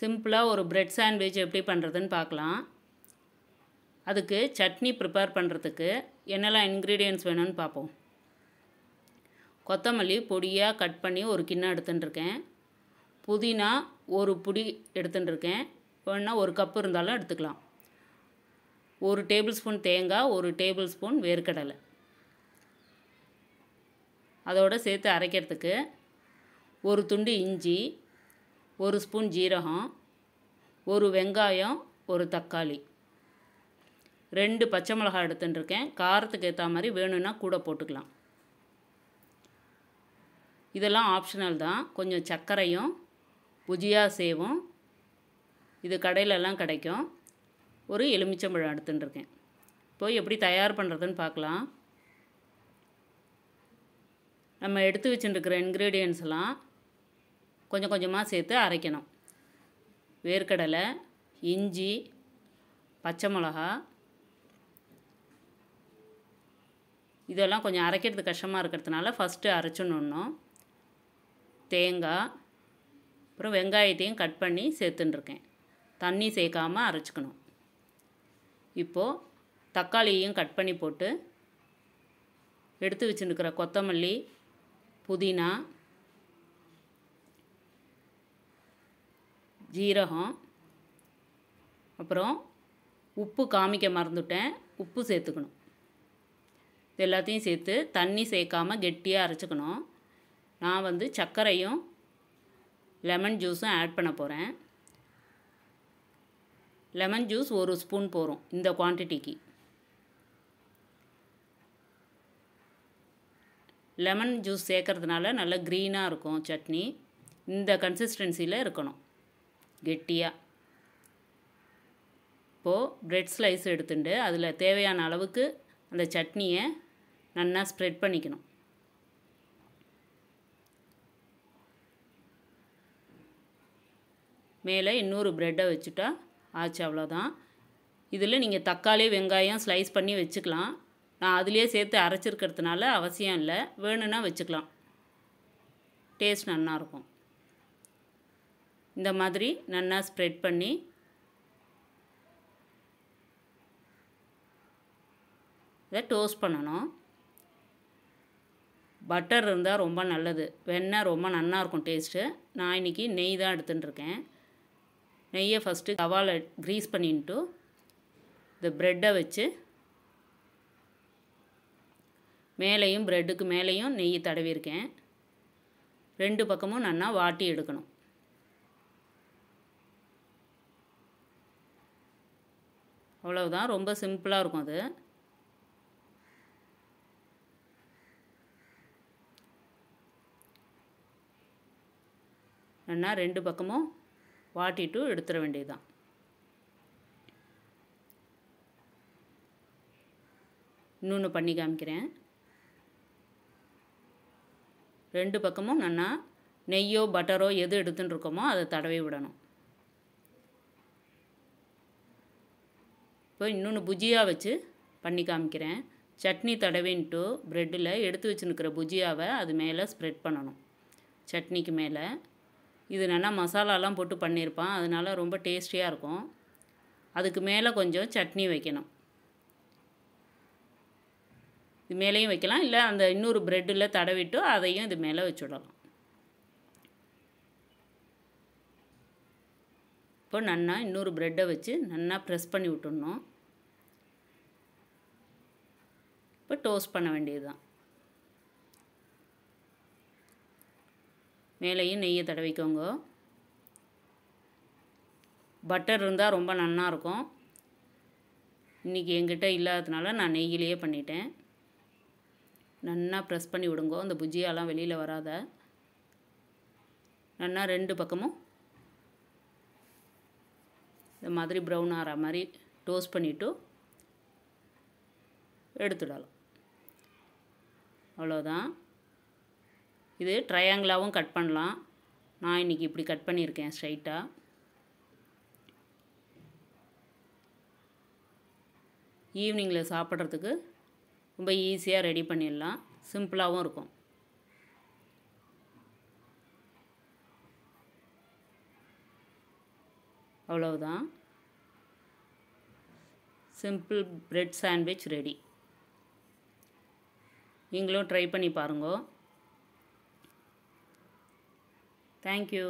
சிம்பிளாக ஒரு bread sandwich எப்படி பண்ணுறதுன்னு பார்க்கலாம் அதுக்கு சட்னி ப்ரிப்பேர் பண்ணுறதுக்கு என்னெல்லாம் இன்க்ரீடியன்ஸ் வேணும்னு பார்ப்போம் கொத்தமல்லி பொடியாக கட் பண்ணி ஒரு கிண்ணம் எடுத்துட்டுருக்கேன் புதினா ஒரு புடி எடுத்துட்டுருக்கேன் வேணுன்னா ஒரு கப் இருந்தாலும் எடுத்துக்கலாம் ஒரு டேபிள் ஸ்பூன் தேங்காய் ஒரு டேபிள் ஸ்பூன் வேர்க்கடலை அதோடு சேர்த்து அரைக்கிறதுக்கு ஒரு துண்டு இஞ்சி ஒரு ஸ்பூன் ஜீரகம் ஒரு வெங்காயம் ஒரு தக்காளி ரெண்டு பச்சை மிளகா எடுத்துட்டுருக்கேன் காரத்துக்கு ஏற்ற மாதிரி வேணும்னா கூட போட்டுக்கலாம் இதெல்லாம் ஆப்ஷனல் தான் கொஞ்சம் சர்க்கரையும் புஜியாக சேவும் இது கடையிலெல்லாம் கிடைக்கும் ஒரு எலுமிச்சம்பழம் எடுத்துட்டுருக்கேன் போய் எப்படி தயார் பண்ணுறதுன்னு பார்க்கலாம் நம்ம எடுத்து வச்சுட்டுருக்கிற இன்க்ரீடியன்ஸ்லாம் கொஞ்சம் கொஞ்சமாக சேர்த்து அரைக்கணும் வேர்க்கடலை இஞ்சி பச்சை மிளகா இதெல்லாம் கொஞ்சம் அரைக்கிறது கஷ்டமாக இருக்கிறதுனால ஃபஸ்ட்டு அரைச்சணும் தேங்காய் அப்புறம் வெங்காயத்தையும் கட் பண்ணி சேர்த்துட்டுருக்கேன் தண்ணி சேர்க்காமல் அரைச்சிக்கணும் இப்போது தக்காளியையும் கட் பண்ணி போட்டு எடுத்து வச்சுருக்கிற கொத்தமல்லி புதினா ஜீரகம் அப்புறம் உப்பு காமிக்க மறந்துவிட்டேன் உப்பு சேர்த்துக்கணும் இது எல்லாத்தையும் சேர்த்து தண்ணி சேர்க்காமல் கெட்டியாக அரைச்சிக்கணும் நான் வந்து சர்க்கரையும் லெமன் ஜூஸும் ஆட் பண்ண போகிறேன் லெமன் ஜூஸ் ஒரு ஸ்பூன் போகிறோம் இந்த குவான்டிட்டிக்கு லெமன் ஜூஸ் சேர்க்கறதுனால நல்லா க்ரீனாக இருக்கும் சட்னி இந்த கன்சிஸ்டன்சியில் இருக்கணும் கெட்டியாக இப்போது ப்ரெட் ஸ்லைஸ் எடுத்துட்டு அதில் தேவையான அளவுக்கு அந்த சட்னியை நல்லா ஸ்ப்ரெட் பண்ணிக்கணும் மேலே இன்னொரு ப்ரெட்டை வச்சுட்டா ஆச்சு அவ்வளோதான் இதில் நீங்கள் தக்காளி வெங்காயம் ஸ்லைஸ் பண்ணி வச்சுக்கலாம் நான் அதுலேயே சேர்த்து அரைச்சிருக்கிறதுனால அவசியம் இல்லை வேணும்னா வச்சுக்கலாம் டேஸ்ட் நல்லாயிருக்கும் இந்த மாதிரி நல்லா ஸ்ப்ரெட் பண்ணி இதை டோஸ்ட் பண்ணணும் பட்டர் இருந்தால் ரொம்ப நல்லது வெண்ணெய் ரொம்ப நல்லா இருக்கும் டேஸ்ட்டு நான் இன்றைக்கி நெய் தான் எடுத்துட்டுருக்கேன் நெய்யை ஃபஸ்ட்டு தவாவில் க்ரீஸ் பண்ணிட்டு இந்த ப்ரெட்டை வச்சு மேலேயும் ப்ரெட்டுக்கு மேலேயும் நெய் தடவிருக்கேன் ரெண்டு பக்கமும் நல்லா வாட்டி எடுக்கணும் அவ்வளவுதான் ரொம்ப சிம்பிளாக இருக்கும் அது என்ன ரெண்டு பக்கமும் வாட்டிட்டு எடுத்துட வேண்டியதுதான் இன்னொன்று பண்ணி காமிக்கிறேன் ரெண்டு பக்கமும் நல்லா நெய்யோ பட்டரோ எது எடுத்துன்னு இருக்கோமோ அதை தடவி விடணும் இப்போ இன்னொன்று புஜியாக வச்சு பண்ணி காமிக்கிறேன் சட்னி தடவின்ட்டு ப்ரெட்டில் எடுத்து வச்சுருக்கிற புஜியாவை அது மேலே ஸ்ப்ரெட் பண்ணணும் சட்னிக்கு மேலே இது நல்லா மசாலாலாம் போட்டு பண்ணியிருப்பான் அதனால ரொம்ப டேஸ்டியாக இருக்கும் அதுக்கு மேலே கொஞ்சம் சட்னி வைக்கணும் இது மேலேயும் வைக்கலாம் இல்லை அந்த இன்னொரு ப்ரெட்டில் தடவிட்டு அதையும் இது மேலே வச்சுடலாம் இப்போ நன்னா இன்னொரு ப்ரெட்டை வச்சு நன்னா ப்ரெஸ் பண்ணி விட்டுடணும் இப்போ டோஸ்ட் பண்ண வேண்டியது தான் மேலேயும் நெய்யை தடவிக்கோங்க பட்டர் இருந்தால் ரொம்ப இருக்கும் இன்றைக்கி எங்கிட்ட இல்லாததுனால நான் நெய்யிலேயே பண்ணிட்டேன் நன்னா ப்ரெஸ் பண்ணி விடுங்கோ அந்த புஜ்ஜியாலாம் வெளியில் வராத நன்னா ரெண்டு பக்கமும் இந்த மாதிரி ப்ரௌன் ஆகிற மாதிரி டோஸ்ட் பண்ணிவிட்டு எடுத்துடலாம் அவ்வளோதான் இது ட்ரையாங்கிளாகவும் கட் பண்ணலாம் நான் இன்றைக்கி இப்படி கட் பண்ணியிருக்கேன் ஸ்ட்ரைட்டாக ஈவினிங்கில் சாப்பிட்றதுக்கு ரொம்ப ஈஸியாக ரெடி பண்ணிடலாம் சிம்பிளாகவும் இருக்கும் அவ்வளவுதான் சிம்பிள் பிரெட் சாண்ட்விச் ரெடி நீங்களும் ட்ரை பண்ணி பாருங்க தேங்க்யூ